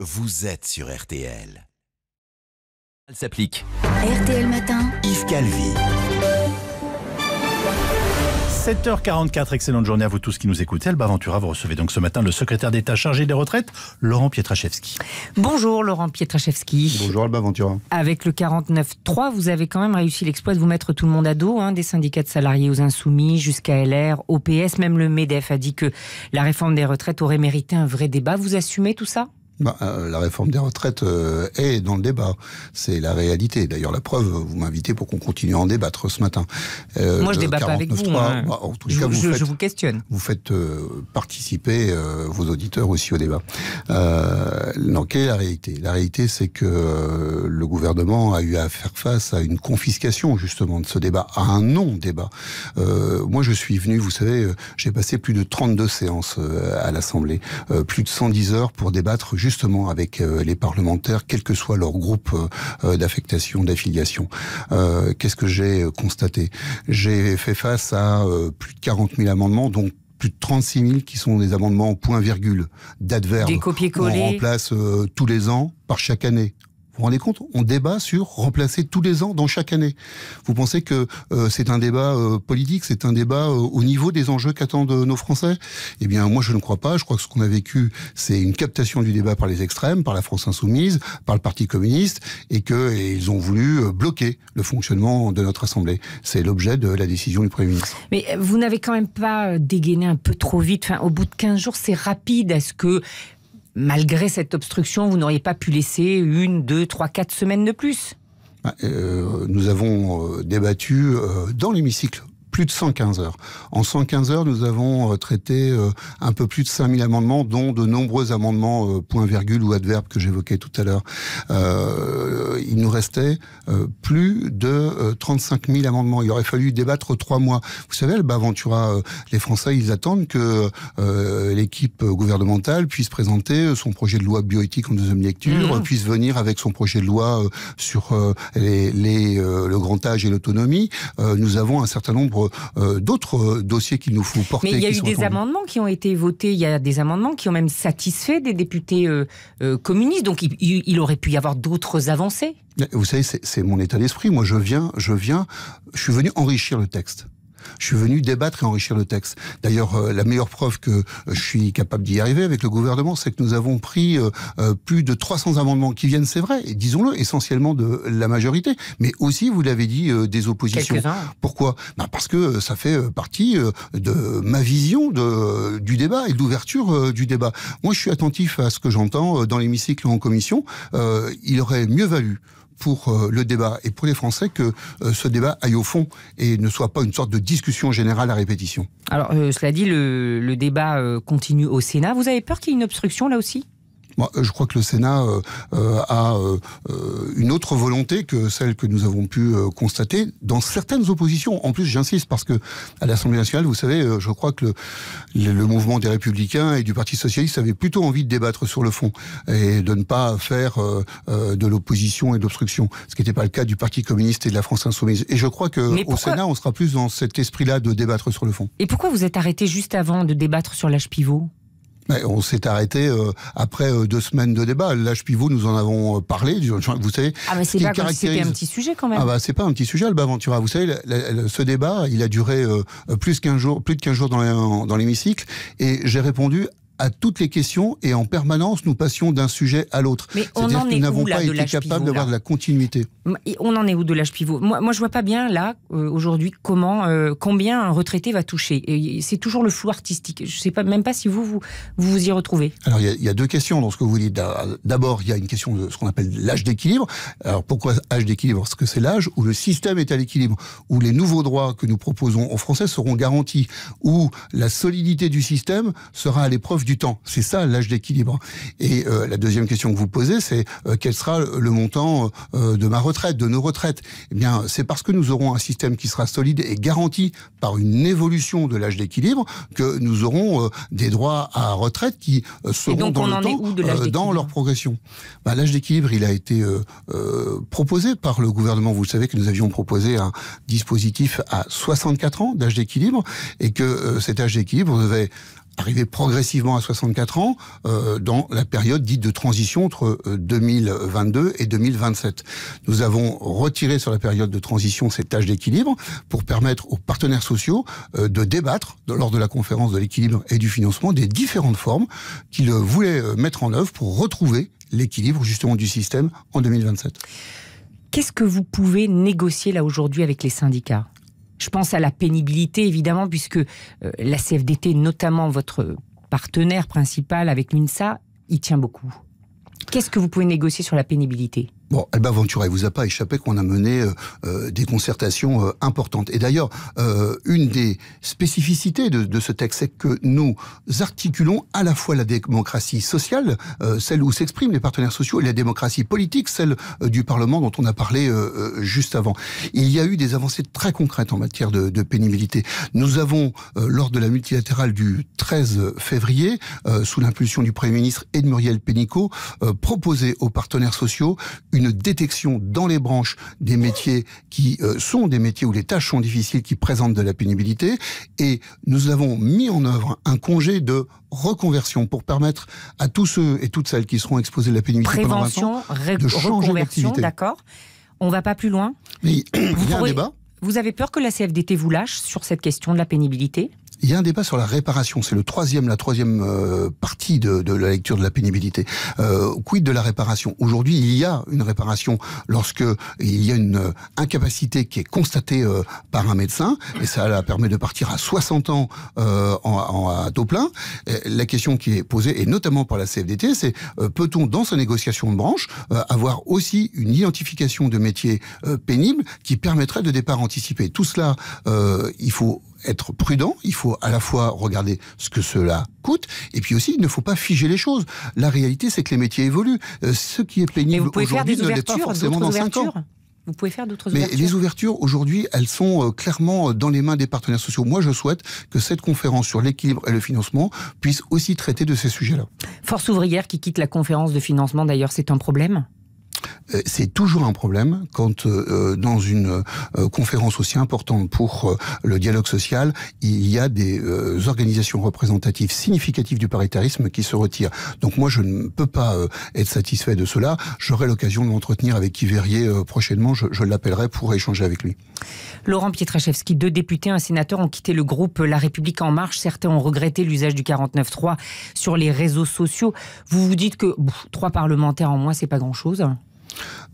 Vous êtes sur RTL. Elle s'applique. RTL Matin. Yves Calvi. 7h44, excellente journée à vous tous qui nous écoutez. Alba Ventura, vous recevez donc ce matin le secrétaire d'État chargé des retraites, Laurent Pietraszewski. Bonjour Laurent Pietraszewski. Bonjour Alba Ventura. Avec le 49.3, vous avez quand même réussi l'exploit de vous mettre tout le monde à dos, hein, des syndicats de salariés aux insoumis jusqu'à LR, OPS, même le MEDEF a dit que la réforme des retraites aurait mérité un vrai débat. Vous assumez tout ça bah, euh, la réforme des retraites euh, est dans le débat. C'est la réalité. D'ailleurs, la preuve, vous m'invitez pour qu'on continue à en débattre ce matin. Euh, moi, je débat pas avec vous. Hein. Bah, je, vous je, vous questionne. Vous faites participer vos auditeurs aussi au débat. non, quelle est la réalité La réalité, c'est que le gouvernement a eu à faire face à une confiscation, justement, de ce débat, à un non-débat. moi, je suis venu, vous savez, j'ai passé plus de 32 séances à l'Assemblée, plus de 110 heures pour débattre justement avec euh, les parlementaires, quel que soit leur groupe euh, euh, d'affectation, d'affiliation. Qu'est-ce que j'ai constaté J'ai fait face à plus de 40 000 amendements, dont plus de 36 000 qui sont des amendements point-virgule, d'adverbes. Des copier-coller. remplace tous les ans par chaque année. Vous vous rendez compte On débat sur remplacer tous les ans dans chaque année. Vous pensez que euh, c'est un débat euh, politique, c'est un débat euh, au niveau des enjeux qu'attendent nos Français Eh bien, moi, je ne crois pas. Je crois que ce qu'on a vécu, c'est une captation du débat par les extrêmes, par la France insoumise, par le Parti communiste, et qu'ils ont voulu bloquer le fonctionnement de notre Assemblée. C'est l'objet de la décision du Premier ministre. Mais vous n'avez quand même pas dégainé un peu trop vite. Enfin, au bout de 15 jours, c'est rapide. Est-ce que malgré cette obstruction, vous n'auriez pas pu laisser une, deux, trois, quatre semaines de plus ah, euh, Nous avons euh, débattu euh, dans l'hémicycle plus de 115 heures. En 115 heures, nous avons euh, traité euh, un peu plus de 5000 amendements, dont de nombreux amendements euh, point-virgule ou adverbe que j'évoquais tout à l'heure. il nous restait plus de 35 000 amendements. Il aurait fallu débattre trois mois. Vous savez, Alba les Français, ils attendent que l'équipe gouvernementale puisse présenter son projet de loi bioéthique en deuxième lecture, mmh. puisse venir avec son projet de loi sur les, le grand âge et l'autonomie. nous avons un certain nombre euh, d'autres euh, dossiers qu'il nous faut porter. Mais il y a eu des amendements qui ont été votés, il y a des amendements qui ont même satisfait des députés euh, communistes, donc il, il aurait pu y avoir d'autres avancées. Vous savez, c'est mon état d'esprit. Moi, je viens, je viens, je suis venu enrichir le texte. Je suis venu débattre et enrichir le texte. D'ailleurs, euh, la meilleure preuve que euh, je suis capable d'y arriver avec le gouvernement, c'est que nous avons pris euh, plus de 300 amendements qui viennent, c'est vrai, disons-le, essentiellement de la majorité, mais aussi, vous l'avez dit, des oppositions. Pourquoi bah, Parce que ça fait partie de ma vision de, du débat et de l'ouverture du débat. Moi, je suis attentif à ce que j'entends dans l'hémicycle ou en commission. il aurait mieux valu pour euh, le débat et pour les Français que euh, ce débat aille au fond et ne soit pas une sorte de discussion générale à répétition. Alors, euh, cela dit, le débat continue au Sénat. Vous avez peur qu'il y ait une obstruction là aussi moi, je crois que le Sénat euh, euh, a euh, une autre volonté que celle que nous avons pu constater dans certaines oppositions. En plus, j'insiste parce que à l'Assemblée nationale, vous savez, je crois que le, mouvement des Républicains et du Parti socialiste avait plutôt envie de débattre sur le fond et de ne pas faire de l'opposition et d'obstruction, ce qui n'était pas le cas du Parti communiste et de la France insoumise. Et je crois que au Sénat, on sera plus dans cet esprit-là de débattre sur le fond. Et pourquoi vous êtes arrêté juste avant de débattre sur l'âge pivot on s'est arrêté euh, après euh, deux semaines de débat. L'âge pivot, nous en avons euh, parlé. Vous savez, ah c'est pas un petit sujet quand même. Ah bah c'est pas un petit sujet, Alba Ventura. Vous savez, ce débat, il a duré plus qu'un jour, plus de 15 jours dans l'hémicycle, et j'ai répondu à toutes les questions et en permanence nous passions d'un sujet à l'autre. C'est-à-dire que nous n'avons pas été capables d'avoir de la continuité. on en est où de l'âge pivot moi, moi, je vois pas bien là euh, aujourd'hui comment, euh, combien un retraité va toucher. C'est toujours le flou artistique. Je sais pas même pas si vous vous vous, vous y retrouvez. Alors il y, y, a deux questions dans ce que vous dites. D'abord il y a une question de ce qu'on appelle l'âge d'équilibre. Alors pourquoi âge d'équilibre Parce que c'est l'âge où le système est à l'équilibre, où les nouveaux droits que nous proposons aux Français seront garantis, où la solidité du système sera à l'épreuve du temps. C'est ça l'âge d'équilibre. Et euh, la deuxième question que vous posez, c'est euh, quel sera le montant euh, de ma retraite, de nos retraites Eh bien, c'est parce que nous aurons un système qui sera solide et garanti par une évolution de l'âge d'équilibre que nous aurons des droits à retraite qui seront dans le temps, dans leur progression. Bah, l'âge d'équilibre, il a été proposé par le gouvernement. Vous savez que nous avions proposé un dispositif à 64 ans d'âge d'équilibre et que cet âge d'équilibre devait arrivé progressivement à 64 ans euh, dans la période dite de transition entre 2022 euh, et 2027. Nous avons retiré sur la période de transition cette tâche d'équilibre pour permettre aux partenaires sociaux euh, de débattre lors de la conférence de l'équilibre et du financement des différentes formes qu'ils voulaient mettre en œuvre pour retrouver l'équilibre justement du système en 2027. Qu'est-ce que vous pouvez négocier là aujourd'hui avec les syndicats je pense à la pénibilité, évidemment, puisque euh, la CFDT, notamment votre partenaire principal avec l'UNSA, y tient beaucoup. Qu'est-ce que vous pouvez négocier sur la pénibilité Bon, Alba Ventura, il vous a pas échappé qu'on a mené euh, euh, des concertations euh, importantes. Et d'ailleurs, une des spécificités de, ce texte, c'est que nous articulons à la fois la démocratie sociale, celle où s'expriment les partenaires sociaux, et la démocratie politique, celle du Parlement dont on a parlé juste avant. Il y a eu des avancées très concrètes en matière de, pénibilité. Nous avons, lors de la multilatérale du 13 février, sous l'impulsion du Premier ministre Edmuriel Pénicaud, proposé aux partenaires sociaux une une détection dans les branches des métiers qui euh, sont des métiers où les tâches sont difficiles, qui présentent de la pénibilité. Et nous avons mis en œuvre un congé de reconversion pour permettre à tous ceux et toutes celles qui seront exposés à la pénibilité Prévention, pendant de D'accord. On va pas plus loin. vous avez peur que la CFDT vous lâche sur cette question de la pénibilité il y a un débat sur la réparation. C'est le troisième, la troisième euh, partie de, la lecture de la pénibilité. Euh, quid de la réparation Aujourd'hui, il y a une réparation lorsque il y a une euh, incapacité qui est constatée euh, par un médecin, et ça permet de partir à 60 ans en, en, à taux plein. la question qui est posée, et notamment par la CFDT, c'est peut-on, dans sa négociation de branche, avoir aussi une identification de métiers pénibles qui permettrait de départ anticipé Tout cela, il faut être prudent, il faut à la fois regarder ce que cela coûte, et puis aussi, il ne faut pas figer les choses. La réalité, c'est que les métiers évoluent. Euh, ce qui est pénible aujourd'hui ne l'est pas forcément dans 5 ans. Vous pouvez faire d'autres ouvertures. Mais les ouvertures, aujourd'hui, elles sont euh, clairement euh, dans les mains des partenaires sociaux. Moi, je souhaite que cette conférence sur l'équilibre et le financement puisse aussi traiter de ces sujets-là. Force ouvrière qui quitte la conférence de financement, d'ailleurs, c'est un problème euh, c'est toujours un problème quand euh, euh, dans une conférence aussi importante pour le dialogue social, il y a des organisations représentatives significatives du paritarisme qui se retirent. Donc moi, je ne peux pas être satisfait de cela. J'aurai l'occasion de m'entretenir avec Yverrier prochainement. Je, l'appellerai pour échanger avec lui. Laurent Pietraszewski, deux députés un sénateur ont quitté le groupe La République en marche. Certains ont regretté l'usage du 49-3 sur les réseaux sociaux. Vous vous dites que trois parlementaires en moins, c'est pas grand-chose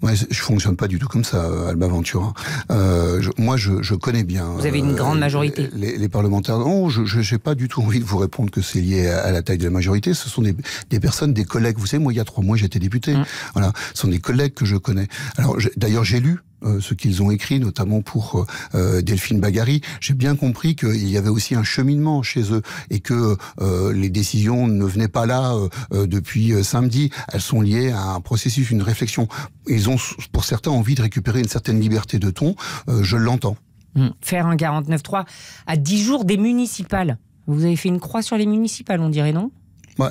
moi, je fonctionne pas du tout comme ça, euh, Alba Ventura. Euh, moi, je, connais bien. Vous avez une euh, grande majorité. Les, parlementaires. Non, oh, je n'ai pas du tout envie de vous répondre que c'est lié à, la taille de la majorité. Ce sont des, personnes, des collègues. Vous savez, moi, il y a trois mois, j'étais député. Mmh. Voilà, ce sont des collègues que je connais. Alors, d'ailleurs, j'ai lu euh, ce qu'ils ont écrit, notamment pour euh, euh, Delphine Bagari, j'ai bien compris qu'il y avait aussi un cheminement chez eux et que les décisions ne venaient pas là depuis samedi. Elles sont liées à un processus, une réflexion. Ils ont, pour certains, envie de récupérer une certaine liberté de ton. je l'entends. Mm. Faire un 49-3 à 10 jours des municipales. Vous avez fait une croix sur les municipales, on dirait, non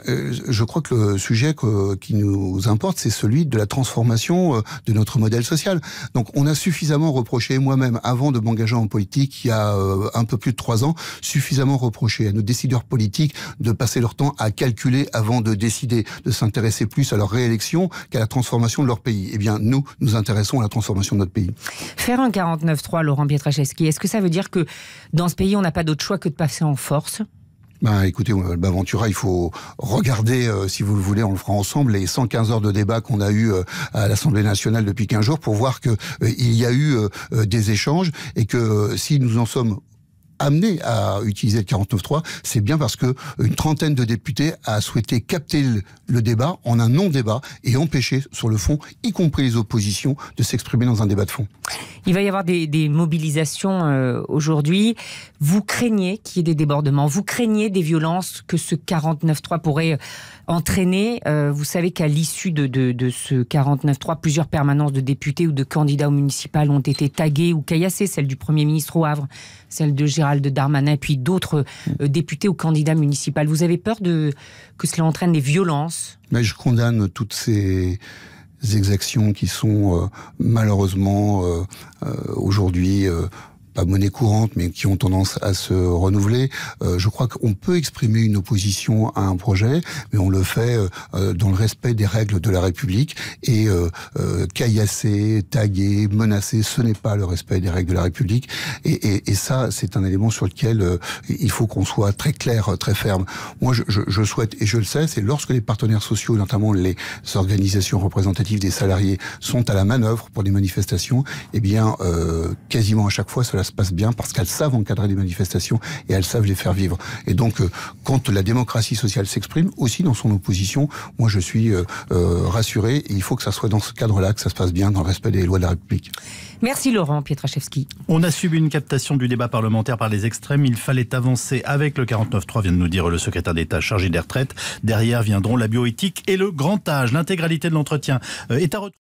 euh, je crois que le sujet qui nous importe, c'est celui de la transformation euh, de notre modèle social. Donc, on a suffisamment reproché, moi-même, avant de m'engager en politique, il y a euh, un peu plus de trois ans, suffisamment reproché à nos décideurs politiques de passer leur temps à calculer avant de décider, de s'intéresser plus à leur réélection qu'à la transformation de leur pays. Eh bien, nous, nous intéressons à la transformation de notre pays. Faire un 49-3, Laurent Pietraszewski, est-ce que ça veut dire que dans ce pays, on n'a pas d'autre choix que de passer en force ben, écoutez, euh, Baventura, il faut regarder, euh, si vous le voulez, on le fera ensemble, les 115 heures de débat qu'on a eu euh, à l'Assemblée nationale depuis 15 jours pour voir qu'il y a eu des échanges et que si nous en sommes amené à utiliser le 49.3, c'est bien parce que une trentaine de députés a souhaité capter le, débat en un non-débat et empêcher, sur le fond, y compris les oppositions, de s'exprimer dans un débat de fond. Il va y avoir des, mobilisations euh, aujourd'hui. Vous craignez qu'il y ait des débordements, vous craignez des violences que ce 49.3 pourrait euh, entraîner. Euh, vous savez qu'à l'issue de, de, de, ce 49.3, plusieurs permanences de députés ou de candidats municipal ont été taguées ou caillassées, celle du Premier ministre au Havre, celle de Gérard de Darmanin, puis d'autres euh, mm. députés ou candidats municipaux. Vous avez peur de, que cela entraîne des violences Mais Je condamne toutes ces exactions qui sont euh, malheureusement euh, aujourd'hui monnaie courante, mais qui ont tendance à se renouveler. Euh, je crois qu'on peut exprimer une opposition à un projet, mais on le fait euh, euh, dans le respect des règles de la République. Et caillasser, taguer, menacer, ce n'est pas le respect des règles de la République. Et, et, et ça, c'est un élément sur lequel il faut qu'on soit très clair, très ferme. Moi, je, je, souhaite, et je le sais, c'est lorsque les partenaires sociaux, notamment les organisations représentatives des salariés, sont à la manœuvre pour des manifestations, eh bien, euh, quasiment à chaque fois, cela se passe bien parce qu'elles savent encadrer les manifestations et elles savent les faire vivre. Et donc, euh, quand la démocratie sociale s'exprime, aussi dans son opposition, moi je suis euh, euh, rassuré. Et il faut que ça soit dans ce cadre-là que ça se passe bien, dans le respect des lois de la République. Merci Laurent Pietraszewski. On a subi une captation du débat parlementaire par les extrêmes. Il fallait avancer avec le 49.3, vient de nous dire le secrétaire d'État chargé des retraites. Derrière viendront la bioéthique et le grand âge. L'intégralité de l'entretien est à retour.